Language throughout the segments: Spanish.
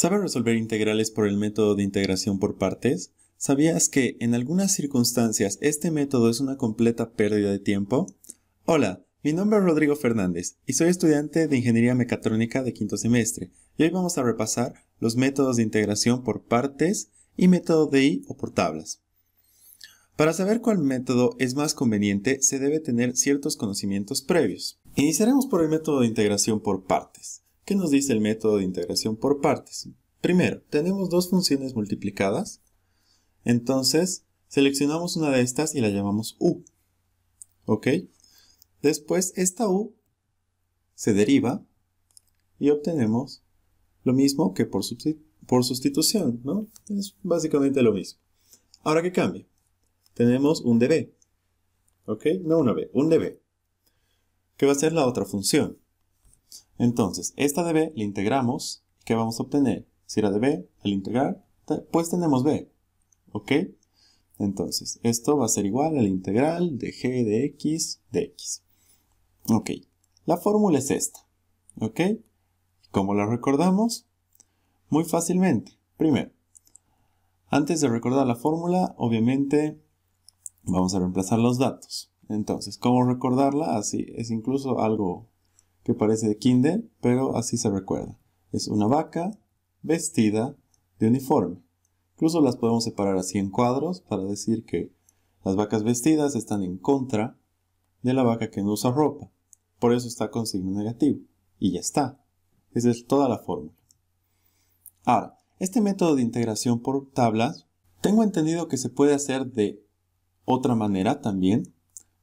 ¿Sabes resolver integrales por el método de integración por partes? ¿Sabías que en algunas circunstancias este método es una completa pérdida de tiempo? Hola, mi nombre es Rodrigo Fernández y soy estudiante de Ingeniería Mecatrónica de quinto semestre y hoy vamos a repasar los métodos de integración por partes y método I o por tablas. Para saber cuál método es más conveniente se debe tener ciertos conocimientos previos. Iniciaremos por el método de integración por partes. ¿Qué nos dice el método de integración por partes? Primero, tenemos dos funciones multiplicadas. Entonces, seleccionamos una de estas y la llamamos u. ¿Ok? Después, esta u se deriva y obtenemos lo mismo que por, por sustitución, ¿no? Es básicamente lo mismo. Ahora, ¿qué cambia? Tenemos un db. ¿Ok? No una b, un db. ¿Qué va a ser la otra función? Entonces, esta de b la integramos. ¿Qué vamos a obtener? Si era de b, al integrar, pues tenemos b. ¿Ok? Entonces, esto va a ser igual al integral de g de x de x. Ok, la fórmula es esta. ¿Ok? ¿Cómo la recordamos? Muy fácilmente. Primero, antes de recordar la fórmula, obviamente vamos a reemplazar los datos. Entonces, ¿cómo recordarla? Así es incluso algo que parece de kinder, pero así se recuerda. Es una vaca vestida de uniforme. Incluso las podemos separar así en cuadros para decir que las vacas vestidas están en contra de la vaca que no usa ropa. Por eso está con signo negativo. Y ya está. Esa es toda la fórmula. Ahora, este método de integración por tablas, tengo entendido que se puede hacer de otra manera también,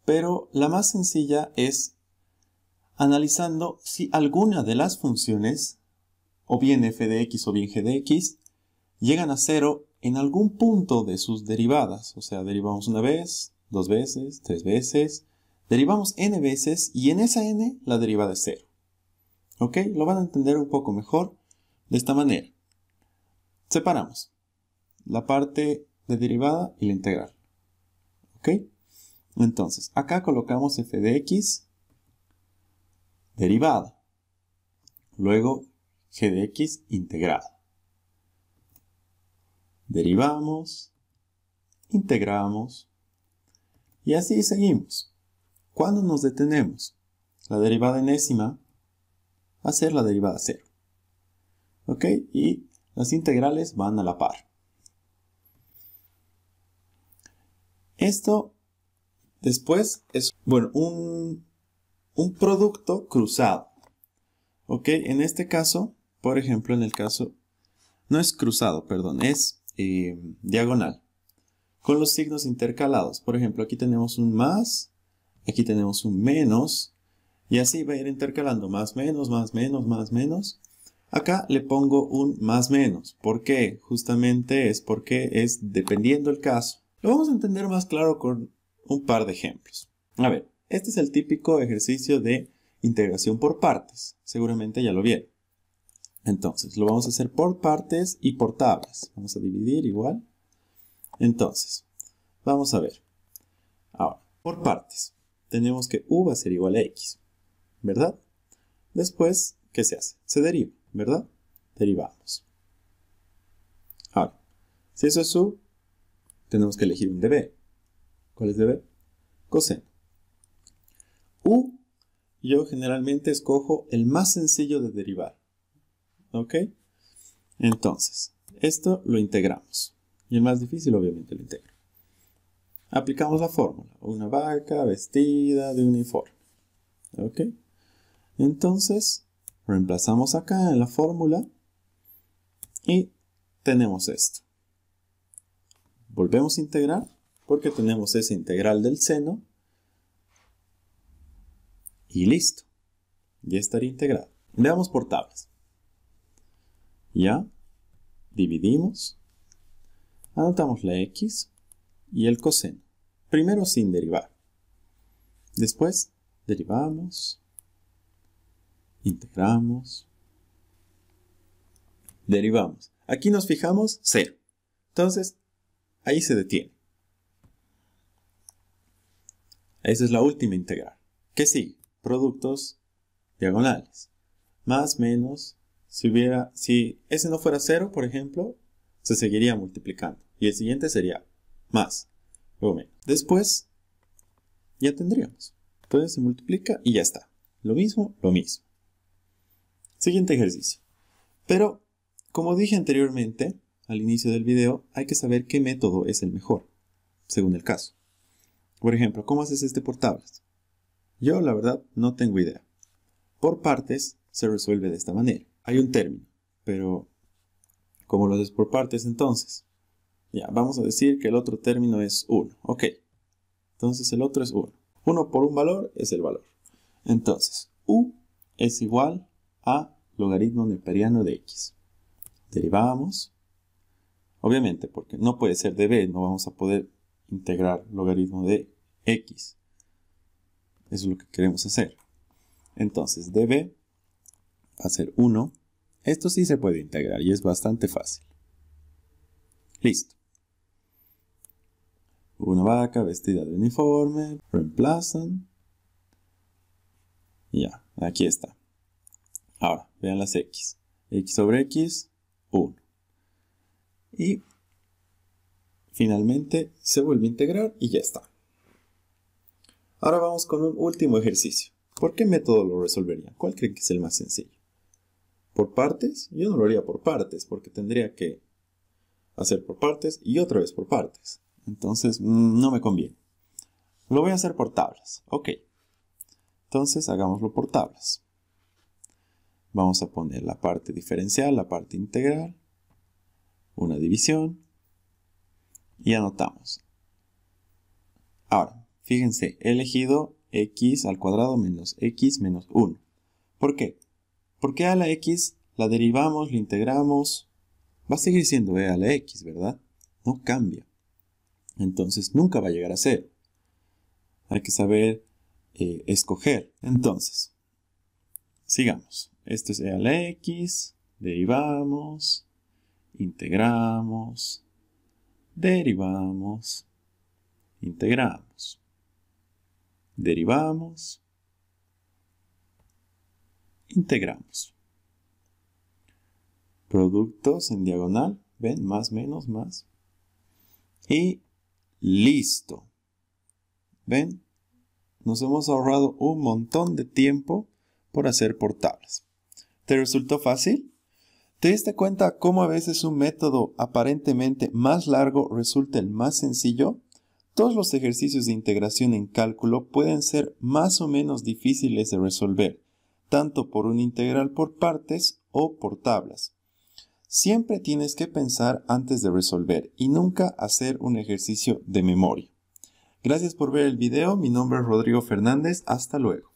pero la más sencilla es analizando si alguna de las funciones, o bien f de x o bien g de x, llegan a cero en algún punto de sus derivadas. O sea, derivamos una vez, dos veces, tres veces, derivamos n veces y en esa n la derivada es cero. ¿Ok? Lo van a entender un poco mejor de esta manera. Separamos la parte de derivada y la integral. ¿Ok? Entonces, acá colocamos f de x derivada, luego g de x integrada. Derivamos, integramos y así seguimos. ¿Cuándo nos detenemos? La derivada enésima va a ser la derivada cero. ¿Ok? Y las integrales van a la par. Esto después es, bueno, un un producto cruzado. ¿Ok? En este caso, por ejemplo, en el caso, no es cruzado, perdón, es eh, diagonal. Con los signos intercalados. Por ejemplo, aquí tenemos un más, aquí tenemos un menos, y así va a ir intercalando más, menos, más, menos, más, menos. Acá le pongo un más, menos. ¿Por qué? Justamente es porque es dependiendo el caso. Lo vamos a entender más claro con un par de ejemplos. A ver, este es el típico ejercicio de integración por partes. Seguramente ya lo vieron. Entonces, lo vamos a hacer por partes y por tablas. Vamos a dividir igual. Entonces, vamos a ver. Ahora, por partes. Tenemos que u va a ser igual a x, ¿verdad? Después, ¿qué se hace? Se deriva, ¿verdad? Derivamos. Ahora, si eso es u, tenemos que elegir un db. ¿Cuál es db? Coseno yo generalmente escojo el más sencillo de derivar. ¿Ok? Entonces, esto lo integramos. Y el más difícil obviamente lo integro. Aplicamos la fórmula. Una vaca vestida de uniforme. ¿Ok? Entonces, reemplazamos acá en la fórmula y tenemos esto. Volvemos a integrar porque tenemos esa integral del seno y listo. Ya estaría integrado. Le por tablas. Ya. Dividimos. Anotamos la x y el coseno. Primero sin derivar. Después derivamos. Integramos. Derivamos. Aquí nos fijamos 0. Entonces, ahí se detiene. Esa es la última integral. ¿Qué sigue? productos diagonales. Más, menos, si hubiera, si ese no fuera cero por ejemplo, se seguiría multiplicando. Y el siguiente sería más, luego menos. Después, ya tendríamos. Entonces se multiplica y ya está. Lo mismo, lo mismo. Siguiente ejercicio. Pero, como dije anteriormente, al inicio del video, hay que saber qué método es el mejor, según el caso. Por ejemplo, ¿cómo haces este por tablas? Yo, la verdad, no tengo idea. Por partes se resuelve de esta manera. Hay un término, pero ¿cómo lo es por partes entonces? Ya, vamos a decir que el otro término es 1. Ok. Entonces el otro es 1. 1 por un valor es el valor. Entonces, u es igual a logaritmo neperiano de x. Derivamos. Obviamente, porque no puede ser de b, no vamos a poder integrar logaritmo de x. Eso es lo que queremos hacer. Entonces, db hacer a 1. Esto sí se puede integrar y es bastante fácil. Listo. Una vaca vestida de uniforme, reemplazan. ya, aquí está. Ahora, vean las x. x sobre x, 1. Y finalmente se vuelve a integrar y ya está. Ahora vamos con un último ejercicio. ¿Por qué método lo resolvería? ¿Cuál creen que es el más sencillo? ¿Por partes? Yo no lo haría por partes, porque tendría que hacer por partes y otra vez por partes. Entonces, mm, no me conviene. Lo voy a hacer por tablas. Ok. Entonces, hagámoslo por tablas. Vamos a poner la parte diferencial, la parte integral, una división y anotamos. Ahora, Fíjense, he elegido x al cuadrado menos x menos 1. ¿Por qué? Porque a la x la derivamos, la integramos, va a seguir siendo e a la x, ¿verdad? No cambia. Entonces nunca va a llegar a 0. Hay que saber eh, escoger. Entonces, sigamos. Esto es e a la x, derivamos, integramos, derivamos, integramos derivamos, integramos. Productos en diagonal, ven, más, menos, más. Y listo. ¿Ven? Nos hemos ahorrado un montón de tiempo por hacer por ¿Te resultó fácil? ¿Te diste cuenta cómo a veces un método aparentemente más largo resulta el más sencillo? Todos los ejercicios de integración en cálculo pueden ser más o menos difíciles de resolver, tanto por un integral por partes o por tablas. Siempre tienes que pensar antes de resolver y nunca hacer un ejercicio de memoria. Gracias por ver el video, mi nombre es Rodrigo Fernández, hasta luego.